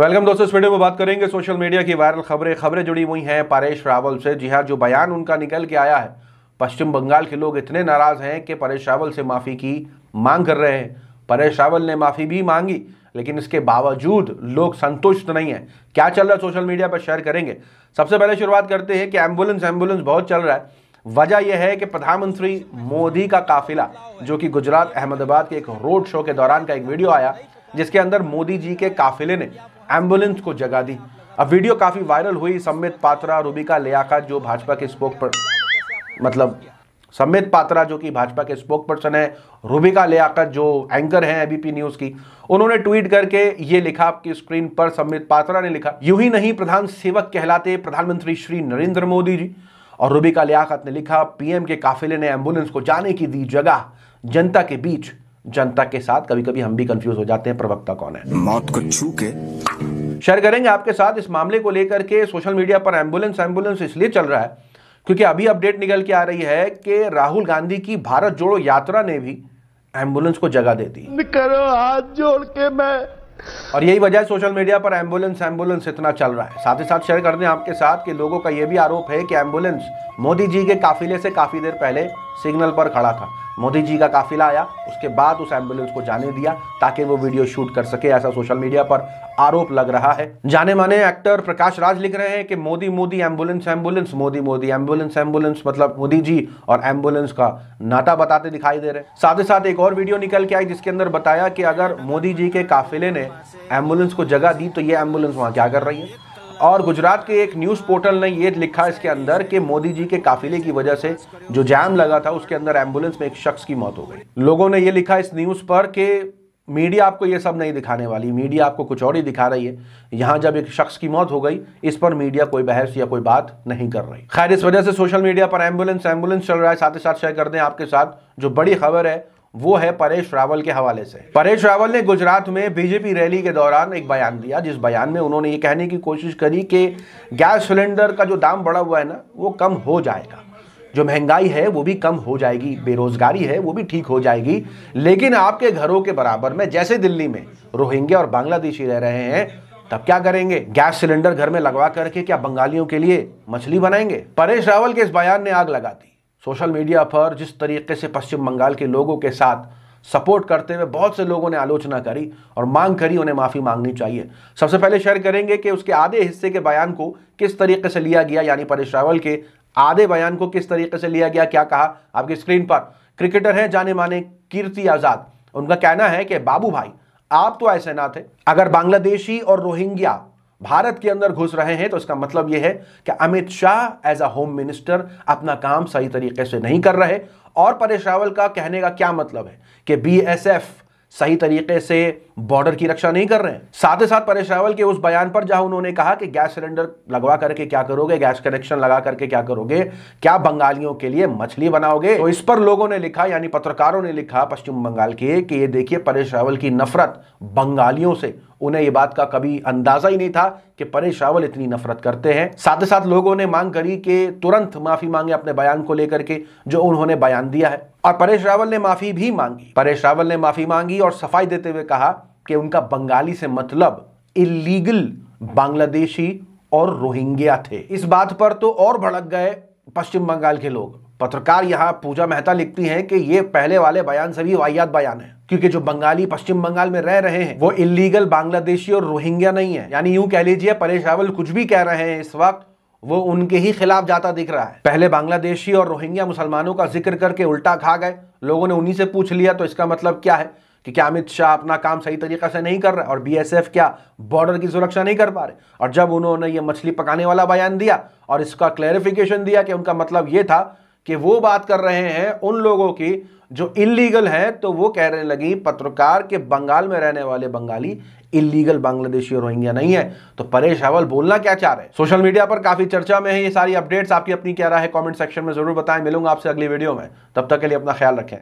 welcome दोस्तों इस video में बात करेंगे सोशल मीडिया की वायरल खबरें खबरें जुड़ी हुई हैं परेश रावल से जी हाँ जो बयान उनका निकल के आया है पश्चिम बंगाल के लोग इतने नाराज़ हैं कि परेश रावल से माफ़ी की मांग कर रहे हैं परेश रावल ने माफ़ी भी मांगी लेकिन इसके बावजूद लोग संतुष्ट नहीं है क्या चल रहा है सोशल मीडिया पर शेयर करेंगे सबसे पहले शुरुआत करते हैं कि एम्बुलेंस एम्बुलेंस बहुत चल रहा है वजह यह है कि प्रधानमंत्री मोदी का काफिला जो कि गुजरात अहमदाबाद के एक रोड शो के दौरान का एक वीडियो आया जिसके अंदर मोदी जी के काफिले ने एम्बुलेंस को जगा दी अब वीडियो काफ़ी वायरल हुई सम्मित पात्रा रूबिका लियाकत जो भाजपा के स्पोक पर मतलब सम्मित पात्रा जो कि भाजपा के स्पोक पर्सन है रूबिका लियाकत जो एंकर हैं एबीपी न्यूज़ की उन्होंने ट्वीट करके ये लिखा आपकी स्क्रीन पर सम्मित पात्रा ने लिखा यू ही नहीं प्रधान सेवक कहलाते प्रधानमंत्री श्री नरेंद्र मोदी जी और रूबिका लियाकत ने लिखा पीएम के काफिले ने एम्बुलेंस को जाने की दी जगह जनता के बीच जनता के साथ कभी कभी हम भी कंफ्यूज हो जाते हैं प्रवक्ता कौन है मौत को छू के शेयर करेंगे आपके साथ इस मामले को लेकर के सोशल मीडिया पर एम्बुलेंस एम्बुलेंस इसलिए चल रहा है क्योंकि अभी अपडेट निकल के आ रही है कि राहुल गांधी की भारत जोड़ो यात्रा ने भी एम्बुलेंस को जगह दे दी करो हाथ जोड़ के मैं और यही वजह सोशल मीडिया पर एम्बुलेंस एम्बुलेंस इतना चल रहा है साथ ही साथ शेयर कर दें आपके साथ कि लोगों का यह भी आरोप है कि एम्बुलेंस मोदी जी के काफिले से काफी देर पहले सिग्नल पर खड़ा था मोदी जी का काफिला आया उसके बाद उस एम्बुलेंस को जाने दिया ताकि वो वीडियो शूट कर सके ऐसा सोशल मीडिया पर आरोप लग रहा है जाने माने एक्टर प्रकाश राज लिख रहे हैं कि Modi Modi ambulance ambulance Modi Modi ambulance ambulance मतलब मोदी जी और एम्बुलेंस का नाता बताते दिखाई दे रहे साथ ही साथ एक और वीडियो निकल के आई जिसके अंदर बताया कि अगर मोदी जी के काफिले ने एम्बुलेंस को जगह दी तो ये एम्बुलेंस वहां क्या कर रही है और गुजरात के एक न्यूज़ पोर्टल ने ये लिखा इसके अंदर कि मोदी जी के काफिले की वजह से जो जैम लगा था उसके अंदर एम्बुलेंस में एक शख्स की मौत हो गई लोगों ने ये लिखा इस न्यूज़ पर कि मीडिया आपको ये सब नहीं दिखाने वाली मीडिया आपको कुछ और ही दिखा रही है यहाँ जब एक शख्स की मौत हो गई इस पर मीडिया कोई बहस या कोई बात नहीं कर रही खैर इस वजह से सोशल मीडिया पर एम्बुलेंस एम्बुलेंस चल रहा है साथ ही साथ शेयर कर दें आपके साथ जो बड़ी खबर है वो है परेश रावल के हवाले से परेश रावल ने गुजरात में बीजेपी रैली के दौरान एक बयान दिया जिस बयान में उन्होंने ये कहने की कोशिश करी कि गैस सिलेंडर का जो दाम बढ़ा हुआ है ना वो कम हो जाएगा जो महंगाई है वो भी कम हो जाएगी बेरोजगारी है वो भी ठीक हो जाएगी लेकिन आपके घरों के बराबर में जैसे दिल्ली में रोहिंग्या और बांग्लादेशी रह रहे हैं तब क्या करेंगे गैस सिलेंडर घर में लगवा करके क्या बंगालियों के लिए मछली बनाएंगे परेश रावल के इस बयान ने आग लगा दी सोशल मीडिया पर जिस तरीके से पश्चिम बंगाल के लोगों के साथ सपोर्ट करते हुए बहुत से लोगों ने आलोचना करी और मांग करी उन्हें माफ़ी मांगनी चाहिए सबसे पहले शेयर करेंगे कि उसके आधे हिस्से के बयान को किस तरीके से लिया गया यानी परेश रावल के आधे बयान को किस तरीके से लिया गया क्या कहा आपकी स्क्रीन पर क्रिकेटर हैं जाने माने कीर्ति आज़ाद उनका कहना है कि बाबू भाई आप तो ऐसे ना थे अगर बांग्लादेशी और रोहिंग्या भारत के अंदर घुस रहे हैं तो इसका मतलब यह है कि Amit Shah as a home minister अपना काम सही तरीके से नहीं कर रहे और परेश रावल का कहने का क्या मतलब है कि बीएसएफ सही तरीके से बॉर्डर की रक्षा नहीं कर रहे हैं साथ ही साथ परेश रावल के उस बयान पर जहां उन्होंने कहा कि गैस सिलेंडर लगवा करके क्या करोगे गैस कनेक्शन लगा करके क्या करोगे क्या बंगालियों के लिए मछली बनाओगे तो इस पर लोगों ने लिखा यानी पत्रकारों ने लिखा पश्चिम बंगाल के कि ये देखिए परेश रावल की नफरत बंगालियों से उन्हें ये बात का कभी अंदाजा ही नहीं था कि परेश रावल इतनी नफरत करते हैं साथ ही साथ लोगों ने मांग करी कि तुरंत माफी मांगे अपने बयान को लेकर के जो उन्होंने बयान दिया है और परेश रावल ने माफी भी मांगी परेश रावल ने माफी मांगी और सफाई देते हुए कहा कि उनका बंगाली से मतलब इलीगल बांग्लादेशी और रोहिंग्या थे इस बात पर तो और भड़क गए पश्चिम बंगाल के लोग पत्रकार यहाँ पूजा मेहता लिखती हैं कि ये पहले वाले बयान सभी वाहियात बयान है क्योंकि जो बंगाली पश्चिम बंगाल में रह रहे हैं वो इलीगल बांग्लादेशी और रोहिंग्या नहीं है यानी यूं कह लीजिए परेश रावल कुछ भी कह रहे हैं इस वक्त वो उनके ही खिलाफ जाता दिख रहा है पहले बांग्लादेशी और रोहिंग्या मुसलमानों का जिक्र करके उल्टा खा गए लोगों ने उन्हीं से पूछ लिया तो इसका मतलब क्या है कि क्या अमित शाह अपना काम सही तरीके से नहीं कर रहे और बीएसएफ क्या बॉर्डर की सुरक्षा नहीं कर पा रहे और जब उन्होंने ये मछली पकाने वाला बयान दिया और इसका क्लैरिफिकेशन दिया कि उनका मतलब ये था कि वो बात कर रहे हैं उन लोगों की जो इलीगल है तो वो कहने लगी पत्रकार के बंगाल में रहने वाले बंगाली इलीगल बांग्लादेशी और रोहिंग्या नहीं है तो परेश रावल बोलना क्या चाह रहे हैं सोशल मीडिया पर काफी चर्चा में है ये सारी अपडेट्स आपकी अपनी क्या राय है कमेंट सेक्शन में जरूर बताएं मिलूंगा आपसे अगली वीडियो में तब तक के लिए अपना ख्याल रखें